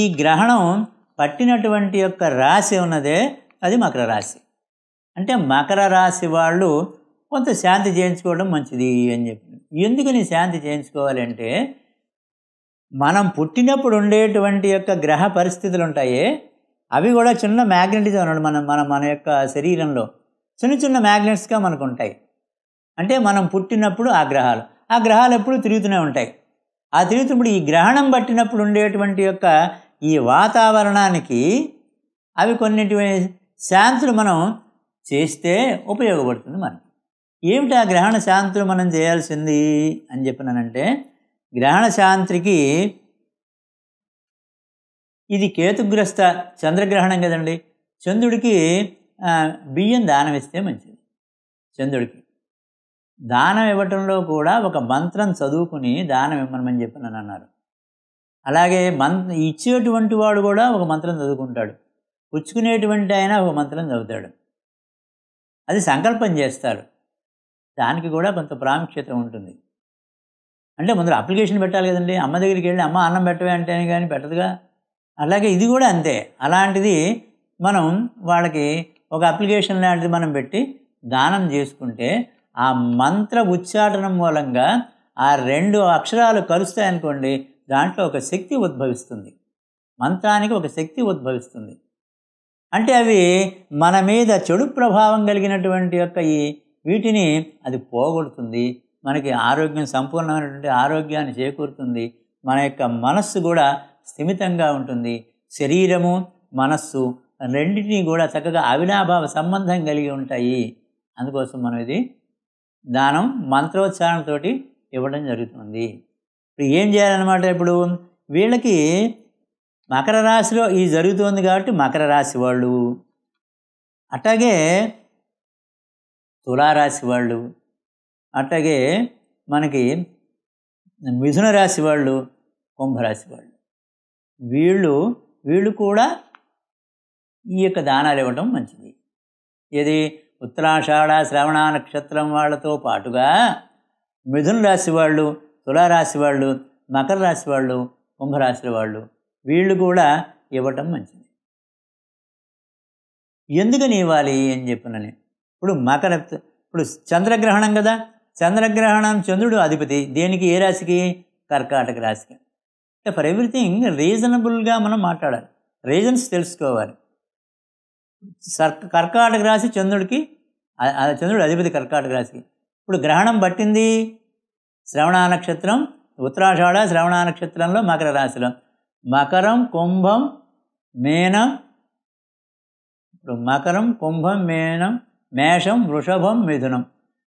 ఈ గ్రహణం పట్టినటువంటి యొక్క రాశి ఉన్నదే అది మకర రాశి అంటే మకర రాశి వాళ్ళు కొంత శాంతి చేయించుకోవడం మంచిది అని చెప్పింది ఎందుకని శాంతి చేయించుకోవాలంటే మనం పుట్టినప్పుడు ఉండేటువంటి యొక్క గ్రహ పరిస్థితులు ఉంటాయి అవి కూడా చిన్న మ్యాగ్నెట్స్ అన్నాడు మన మన మన యొక్క శరీరంలో చిన్న చిన్న మ్యాగ్నెట్స్గా మనకు ఉంటాయి అంటే మనం పుట్టినప్పుడు ఆ గ్రహాలు ఆ గ్రహాలు ఎప్పుడు తిరుగుతూనే ఉంటాయి ఆ తిరుగుతున్నప్పుడు ఈ గ్రహణం పట్టినప్పుడు ఉండేటువంటి యొక్క ఈ వాతావరణానికి అవి కొన్నిటి శాంతులు మనం చేస్తే ఉపయోగపడుతుంది మనకి ఏమిటి ఆ గ్రహణ శాంతులు మనం చేయాల్సింది అని చెప్పినానంటే గ్రహణ శాంతికి ఇది కేతుగ్రస్త చంద్రగ్రహణం కదండి చంద్రుడికి బియ్యం దానం ఇస్తే మంచిది చంద్రుడికి దానం ఇవ్వటంలో కూడా ఒక మంత్రం చదువుకుని దానం ఇవ్వమని నన్ను అన్నారు అలాగే మంత్ ఇచ్చేటువంటి వాడు కూడా ఒక మంత్రం చదువుకుంటాడు పుచ్చుకునేటువంటి ఆయన ఒక మంత్రం చదువుతాడు అది సంకల్పం చేస్తాడు దానికి కూడా కొంత ప్రాముఖ్యత ఉంటుంది అంటే ముందు అప్లికేషన్ పెట్టాలి కదండి అమ్మ దగ్గరికి వెళ్ళి అమ్మ అన్నం పెట్టవే అంటే కానీ పెట్టదుగా అలాగే ఇది కూడా అంతే అలాంటిది మనం వాళ్ళకి ఒక అప్లికేషన్ లాంటిది మనం పెట్టి దానం చేసుకుంటే ఆ మంత్ర ఉచ్చాటనం మూలంగా ఆ రెండు అక్షరాలు కలుస్తాయనుకోండి దాంట్లో ఒక శక్తి ఉద్భవిస్తుంది మంత్రానికి ఒక శక్తి ఉద్భవిస్తుంది అంటే అవి మన మీద చెడు ప్రభావం కలిగినటువంటి యొక్క ఈ వీటిని అది పోగొడుతుంది మనకి ఆరోగ్యం సంపూర్ణమైనటువంటి ఆరోగ్యాన్ని చేకూరుతుంది మన యొక్క మనస్సు కూడా స్థిమితంగా ఉంటుంది శరీరము మనస్సు రెండింటినీ కూడా చక్కగా అవినాభావ సంబంధం కలిగి ఉంటాయి అందుకోసం మనం ఇది దానం మంత్రోచ్చారణతోటి ఇవ్వడం జరుగుతుంది ఇప్పుడు ఏం చేయాలన్నమాట ఇప్పుడు వీళ్ళకి మకర రాశిలో ఇది జరుగుతుంది కాబట్టి మకర రాశి వాళ్ళు అట్లాగే తులారాశి వాళ్ళు అట్లాగే మనకి మిథున రాశి వాళ్ళు కుంభరాశి వాళ్ళు వీళ్ళు వీళ్ళు కూడా ఈ యొక్క దానాలు ఇవ్వటం మంచిది ఇది ఉత్తరాషాఢ శ్రవణ నక్షత్రం వాళ్ళతో పాటుగా మిథున రాశి వాళ్ళు తులారాశి వాళ్ళు మకర రాశి వాళ్ళు కుంభరాశి వాళ్ళు వీళ్ళు కూడా ఇవ్వటం మంచిది ఎందుకని ఇవ్వాలి అని చెప్పినని ఇప్పుడు మకర ఇప్పుడు చంద్రగ్రహణం కదా చంద్రగ్రహణం చంద్రుడు అధిపతి దేనికి ఏ రాశికి కర్కాటక రాశికి ఫర్ ఎవ్రీథింగ్ రీజనబుల్గా మనం మాట్లాడాలి రీజన్స్ తెలుసుకోవాలి సర్ కర్కాటక రాశి చంద్రుడికి చంద్రుడు అధిపతి కర్కాటక రాశికి ఇప్పుడు గ్రహణం పట్టింది శ్రవణ నక్షత్రం ఉత్తరాషాఢ శ్రవణ నక్షత్రంలో మకర రాశిలో మకరం కుంభం మేనం ఇప్పుడు మకరం కుంభం మేనం మేషం వృషభం మిథునం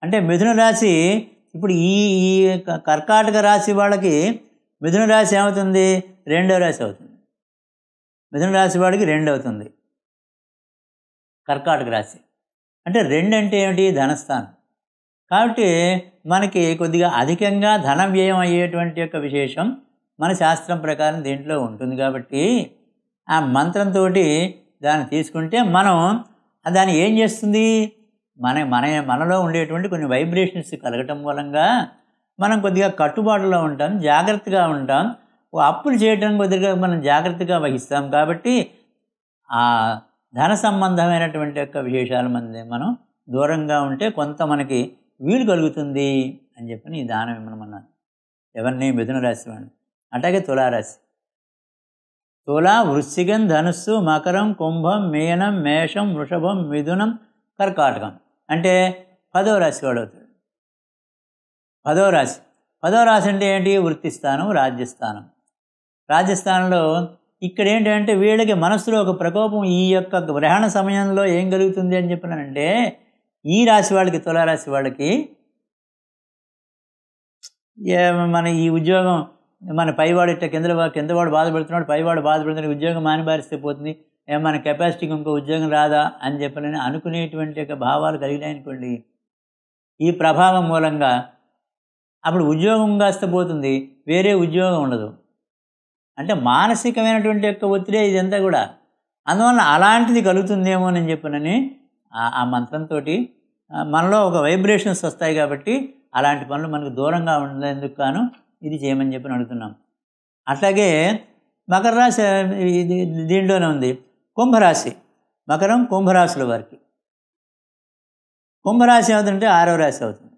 అంటే మిథున రాశి ఇప్పుడు ఈ ఈ కర్కాటక రాశి వాళ్ళకి మిథున రాశి ఏమవుతుంది రెండో రాశి అవుతుంది మిథున రాశి వాడికి రెండు అవుతుంది కర్కాటక రాశి అంటే రెండు అంటే ఏమిటి ధనస్థానం కాబట్టి మనకి కొద్దిగా అధికంగా ధన వ్యయం అయ్యేటువంటి యొక్క విశేషం మన శాస్త్రం ప్రకారం దీంట్లో ఉంటుంది కాబట్టి ఆ మంత్రంతో దాన్ని తీసుకుంటే మనం దాన్ని ఏం చేస్తుంది మన మన మనలో ఉండేటువంటి కొన్ని వైబ్రేషన్స్ కలగటం మూలంగా మనం కొద్దిగా కట్టుబాటులో ఉంటాం జాగ్రత్తగా ఉంటాం అప్పులు చేయడం కొద్దిగా మనం జాగ్రత్తగా వహిస్తాం కాబట్టి ఆ ధన సంబంధమైనటువంటి యొక్క విశేషాల మంది మనం దూరంగా ఉంటే కొంత మనకి వీలు కలుగుతుంది అని చెప్పి ఈ దానం ఇమ్మనమన్నాను ఎవరిని మిథున రాశి వాడు అట్లాగే తులారాశి తుల వృశ్చికం ధనుస్సు మకరం కుంభం మీనం మేషం వృషభం మిథునం కర్కాటకం అంటే పదో రాశి వాడు అవుతాడు పదో రాశి పదో రాశి అంటే ఏంటి వృత్తిస్థానం రాజ్యస్థానం రాజస్థానంలో ఇక్కడ ఏంటంటే వీళ్ళకి మనసులో ఒక ప్రకోపం ఈ యొక్క గ్రహణ సమయంలో ఏం కలుగుతుంది అని చెప్పినానంటే ఈ రాశి వాళ్ళకి తులారాశి వాళ్ళకి మన ఈ ఉద్యోగం మన పైవాడు ఇట్ట కింద కిందవాడు బాధపడుతున్నాడు పైవాడు బాధపడుతున్నాడు ఉద్యోగం మానిబారిస్తే పోతుంది మన కెపాసిటీకి ఇంకో ఉద్యోగం రాదా అని చెప్పలేని అనుకునేటువంటి యొక్క భావాలు కలిగినాయనుకోండి ఈ ప్రభావం మూలంగా అప్పుడు ఉద్యోగం కాస్త పోతుంది వేరే ఉద్యోగం ఉండదు అంటే మానసికమైనటువంటి యొక్క ఒత్తిడే ఇదంతా కూడా అందువల్ల అలాంటిది కలుగుతుందేమో అని చెప్పినని ఆ మంత్రంతో మనలో ఒక వైబ్రేషన్స్ వస్తాయి కాబట్టి అలాంటి పనులు మనకు దూరంగా ఉండేందుకు కాను ఇది చేయమని చెప్పి అడుగుతున్నాం అట్లాగే మకర రాశి ఇది దీంట్లోనే ఉంది కుంభరాశి మకరం కుంభరాశుల వారికి కుంభరాశి అవుతుంటే ఆరో రాశి అవుతుంది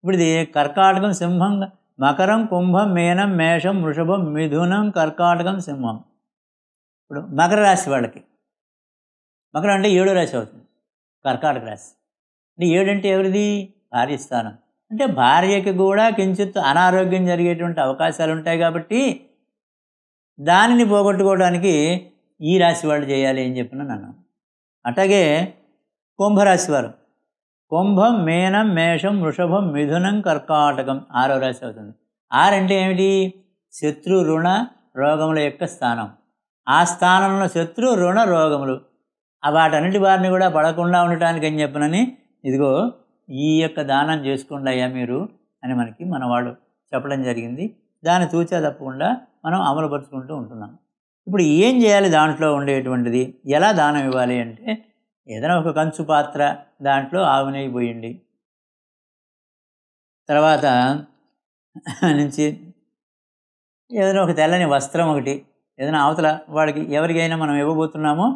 ఇప్పుడు ఇది కర్కాటకం సింహంగా మకరం కుంభం మీనం మేషం వృషభం మిథునం కర్కాటకం సింహం ఇప్పుడు మకర రాశి వాళ్ళకి మకరం అంటే ఏడో రాశి అవుతుంది కర్కాటక రాశి అంటే ఏడంటే ఎవరిది భార్యస్థానం అంటే భార్యకి కూడా కించిత్ అనారోగ్యం జరిగేటువంటి అవకాశాలు ఉంటాయి కాబట్టి దానిని పోగొట్టుకోవడానికి ఈ రాశి వాళ్ళు చేయాలి అని చెప్పిన నన్ను అట్లాగే కుంభరాశి వారు కుంభం మీనం మేషం వృషభం మిథునం కర్కాటకం ఆరో రాశి అవుతుంది ఆరంటే అంటే ఏమిటి శత్రు రుణ రోగముల యొక్క స్థానం ఆ స్థానంలో శత్రు రుణ రోగములు వాటన్నిటి వారిని కూడా పడకుండా ఉండటానికి అని చెప్పనని ఇదిగో ఈ యొక్క దానం చేసుకోండి అయ్యా మీరు అని మనకి మనవాడు చెప్పడం జరిగింది దాన్ని తూచా తప్పకుండా మనం అమలుపరుచుకుంటూ ఉంటున్నాం ఇప్పుడు ఏం చేయాలి దాంట్లో ఉండేటువంటిది ఎలా దానం ఇవ్వాలి అంటే ఏదైనా ఒక కంచు పాత్ర దాంట్లో ఆవు నెయ్యి పోయండి తర్వాత నుంచి ఏదైనా ఒక తెల్లని వస్త్రం ఒకటి ఏదైనా అవతల వాడికి ఎవరికైనా మనం ఇవ్వబోతున్నామో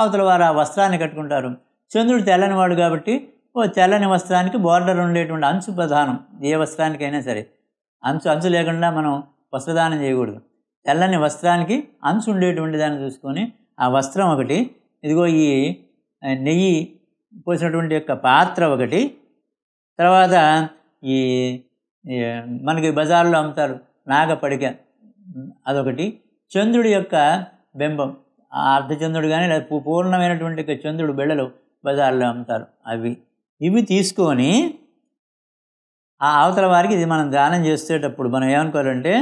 అవతల వారు ఆ వస్త్రాన్ని కట్టుకుంటారు చంద్రుడు తెల్లని వాడు కాబట్టి ఓ తెల్లని వస్త్రానికి బోర్డర్ ఉండేటువంటి అంచు ప్రధానం ఏ వస్త్రానికైనా సరే అంచు అంచు లేకుండా మనం వస్త్రదానం చేయకూడదు తెల్లని వస్త్రానికి అంచు ఉండేటువంటి దాన్ని చూసుకొని ఆ వస్త్రం ఒకటి ఇదిగో ఈ నెయ్యి పోసినటువంటి యొక్క పాత్ర ఒకటి తర్వాత ఈ మనకి బజార్లో అమ్ముతారు నాగపడిక అదొకటి చంద్రుడి యొక్క బింబం అర్ధచంద్రుడు కానీ లేదా పూర్ణమైనటువంటి చంద్రుడు బిళ్ళలు బజార్లో అమ్ముతారు అవి ఇవి తీసుకొని ఆ అవతల వారికి ఇది మనం దానం చేసేటప్పుడు మనం ఏమనుకోవాలంటే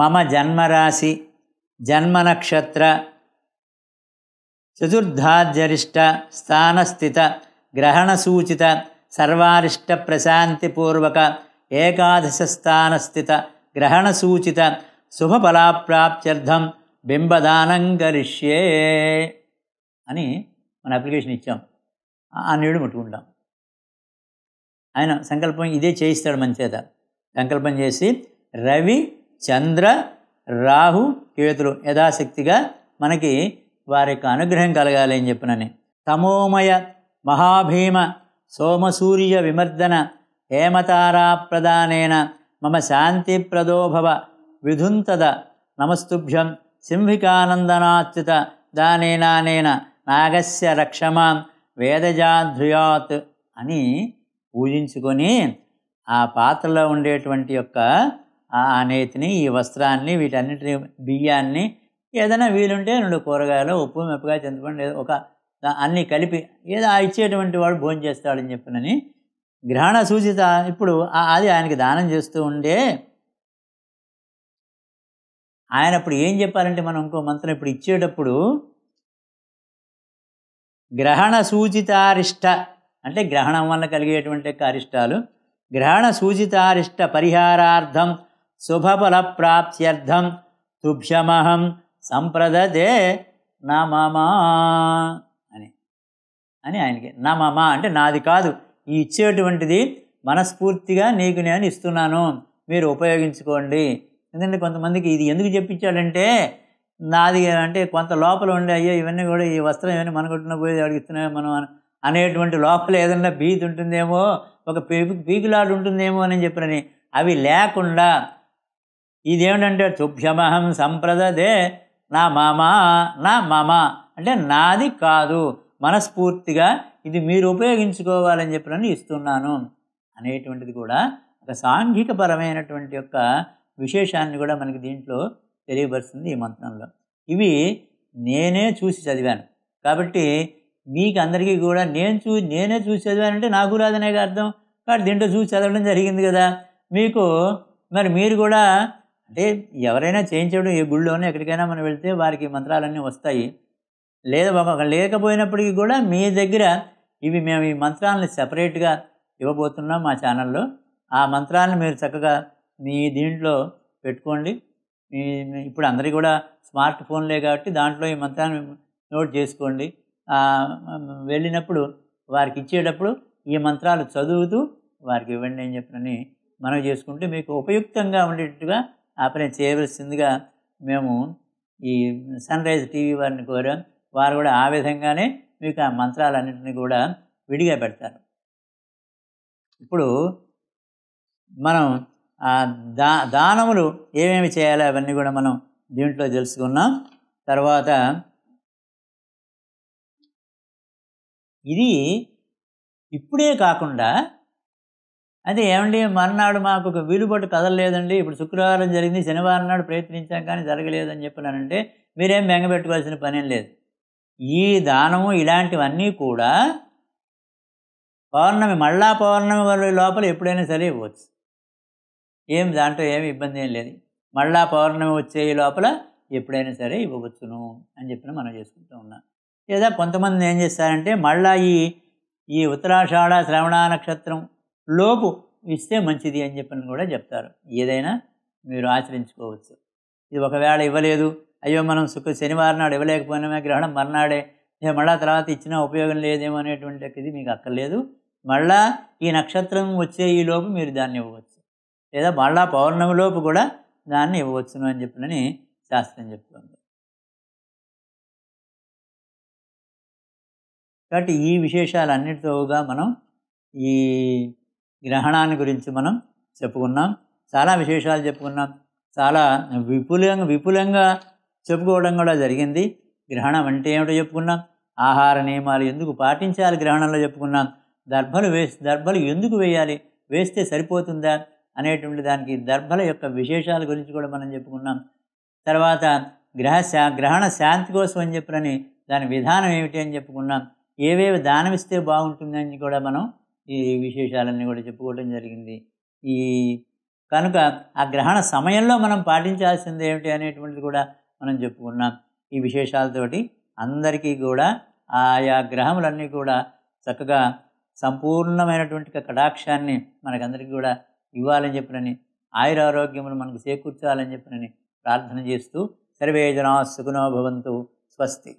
మమ జన్మరాశి జన్మ నక్షత్ర చతుర్ధాధ్యరిష్ట స్థానస్థిత గ్రహణసూచిత సర్వారిష్ట ప్రశాంతిపూర్వక ఏకాదశ స్థానస్థిత గ్రహణసూచిత శుభఫలాప్రాప్త్యర్థం బింబదానం కరిష్యే అని మన అప్లికేషన్ ఇచ్చాం ఆ నీడు ముట్టుకుంటాం ఆయన సంకల్పం ఇదే చేయిస్తాడు మంచిత చేత సంకల్పం చేసి రవి చంద్ర రాహు కేతులు యథాశక్తిగా మనకి వారి యొక్క అనుగ్రహం కలగాలి అని చెప్పినని తమోమయ మహాభీమ సోమసూర్య విమర్దన హేమతారా ప్రదానేన మమ శాంతిప్రదోభవ విధుంతద నమస్తుభ్యం సింహికానందనాచ్యుత దానేనానేన నాగస్య రక్షమాం వేదజాధ్రుయాత్ అని పూజించుకొని ఆ పాత్రలో ఉండేటువంటి యొక్క ఆ నేతిని ఈ వస్త్రాన్ని వీటన్నిటిని బియ్యాన్ని ఏదైనా వీలుంటే రెండు కూరగాయలు ఉప్పు మిరపకాయ చింతపండు ఒక అన్నీ కలిపి ఏదో ఇచ్చేటువంటి వాడు భోజనం చేస్తాడని చెప్పినని గ్రహణ సూచిత ఇప్పుడు అది ఆయనకి దానం చేస్తూ ఉండే ఆయన ఇప్పుడు ఏం చెప్పాలంటే మనం ఇంకో మంత్రం ఇప్పుడు ఇచ్చేటప్పుడు గ్రహణ సూచితారిష్ట అంటే గ్రహణం వల్ల కలిగేటువంటి అరిష్టాలు గ్రహణ సూచితారిష్ట పరిహారార్థం శుభఫల ప్రాప్త్యర్థం తుభ్యమహం సంప్రదదే నమమా అని అని ఆయనకి నమమా అంటే నాది కాదు ఈ ఇచ్చేటువంటిది మనస్ఫూర్తిగా నీకు నేను ఇస్తున్నాను మీరు ఉపయోగించుకోండి ఎందుకంటే కొంతమందికి ఇది ఎందుకు చెప్పించాడంటే నాది అంటే కొంత లోపల ఉండే అయ్యో ఇవన్నీ కూడా ఈ వస్త్రం ఇవన్నీ మనకుంటున్న పోయి వాడికి ఇస్తున్నాయి మనం అనేటువంటి లోపల ఏదన్నా బీతి ఉంటుందేమో ఒక పీకు పీకులాడు ఉంటుందేమో అని చెప్పినని అవి లేకుండా ఇదేమిటంటే తుభ్యమహం సంప్రదదే నా మామా నా మామ అంటే నాది కాదు మనస్ఫూర్తిగా ఇది మీరు ఉపయోగించుకోవాలని చెప్పి నన్ను ఇస్తున్నాను అనేటువంటిది కూడా ఒక సాంఘికపరమైనటువంటి యొక్క విశేషాన్ని కూడా మనకి దీంట్లో తెలియపరుస్తుంది ఈ మంత్రంలో ఇవి నేనే చూసి చదివాను కాబట్టి మీకు అందరికీ కూడా నేను చూ నేనే చూసి చదివానంటే నాకు రాదనే అర్థం కాబట్టి దీంట్లో చూసి చదవడం జరిగింది కదా మీకు మరి మీరు కూడా అంటే ఎవరైనా చేయించడం ఏ గుళ్ళోనే ఎక్కడికైనా మనం వెళ్తే వారికి మంత్రాలన్నీ వస్తాయి లేదా లేకపోయినప్పటికీ కూడా మీ దగ్గర ఇవి మేము ఈ మంత్రాలను సెపరేట్గా ఇవ్వబోతున్నాం మా ఛానల్లో ఆ మంత్రాలను మీరు చక్కగా మీ దీంట్లో పెట్టుకోండి ఇప్పుడు అందరికీ కూడా స్మార్ట్ ఫోన్లే కాబట్టి దాంట్లో ఈ మంత్రాన్ని నోట్ చేసుకోండి వెళ్ళినప్పుడు వారికి ఇచ్చేటప్పుడు ఈ మంత్రాలు చదువుతూ వారికి ఇవ్వండి అని చెప్పని మనం చేసుకుంటే మీకు ఉపయుక్తంగా ఉండేటట్టుగా ఆ పని చేయవలసిందిగా మేము ఈ సన్ రైజ్ టీవీ వారిని కోరాం వారు కూడా ఆ విధంగానే మీకు ఆ మంత్రాలన్నింటినీ కూడా విడిగా పెడతారు ఇప్పుడు మనం ఆ దా దానములు ఏమేమి చేయాలో అవన్నీ కూడా మనం దీంట్లో తెలుసుకున్నాం తర్వాత ఇది ఇప్పుడే కాకుండా అయితే ఏమండి మర్నాడు మాకు ఒక వీలుబాటు కదలలేదండి ఇప్పుడు శుక్రవారం జరిగింది శనివారం నాడు ప్రయత్నించాం కానీ జరగలేదని చెప్పినానంటే మీరేం బెంగపెట్టుకోవాల్సిన పనేం లేదు ఈ దానము ఇలాంటివన్నీ కూడా పౌర్ణమి మళ్ళా పౌర్ణమి లోపల ఎప్పుడైనా సరే ఇవ్వచ్చు ఏం దాంట్లో ఏమి ఇబ్బంది ఏం లేదు మళ్ళా పౌర్ణమి వచ్చే లోపల ఎప్పుడైనా సరే ఇవ్వవచ్చును అని చెప్పిన మనం చేసుకుంటూ ఉన్నాం లేదా కొంతమంది ఏం చేస్తారంటే మళ్ళా ఈ ఈ ఉత్తరాషాఢ శ్రవణ నక్షత్రం లోపు ఇస్తే మంచిది అని చెప్పని కూడా చెప్తారు ఏదైనా మీరు ఆచరించుకోవచ్చు ఇది ఒకవేళ ఇవ్వలేదు అయ్యో మనం శుక్ర శనివారం నాడు ఇవ్వలేకపోయినామే గ్రహణం మర్నాడే మళ్ళా తర్వాత ఇచ్చినా ఉపయోగం లేదేమో అనేటువంటి ఇది మీకు అక్కర్లేదు మళ్ళా ఈ నక్షత్రం వచ్చే ఈ లోపు మీరు దాన్ని ఇవ్వవచ్చు లేదా మళ్ళా పౌర్ణమి లోపు కూడా దాన్ని ఇవ్వవచ్చును అని చెప్పినని శాస్త్రం చెప్తుంది కాబట్టి ఈ విశేషాలన్నిటితోగా మనం ఈ గ్రహణాన్ని గురించి మనం చెప్పుకున్నాం చాలా విశేషాలు చెప్పుకున్నాం చాలా విపులంగా విపులంగా చెప్పుకోవడం కూడా జరిగింది గ్రహణం అంటే ఏమిటో చెప్పుకున్నాం ఆహార నియమాలు ఎందుకు పాటించాలి గ్రహణంలో చెప్పుకున్నాం దర్భలు వేస్ దర్భలు ఎందుకు వేయాలి వేస్తే సరిపోతుందా అనేటువంటి దానికి దర్భల యొక్క విశేషాల గురించి కూడా మనం చెప్పుకున్నాం తర్వాత గ్రహ శా గ్రహణ శాంతి కోసం అని చెప్పినని దాని విధానం ఏమిటి అని చెప్పుకున్నాం ఏవేవి దానమిస్తే బాగుంటుందని కూడా మనం ఈ విశేషాలన్నీ కూడా చెప్పుకోవడం జరిగింది ఈ కనుక ఆ గ్రహణ సమయంలో మనం పాటించాల్సింది ఏమిటి అనేటువంటిది కూడా మనం చెప్పుకున్నాం ఈ విశేషాలతోటి అందరికీ కూడా ఆయా గ్రహములన్నీ కూడా చక్కగా సంపూర్ణమైనటువంటి కటాక్షాన్ని మనకందరికీ కూడా ఇవ్వాలని చెప్పినని ఆయురారోగ్యములు మనకు చేకూర్చాలని చెప్పినని ప్రార్థన చేస్తూ సర్వే జనా సుఖనోభవంతు స్వస్తి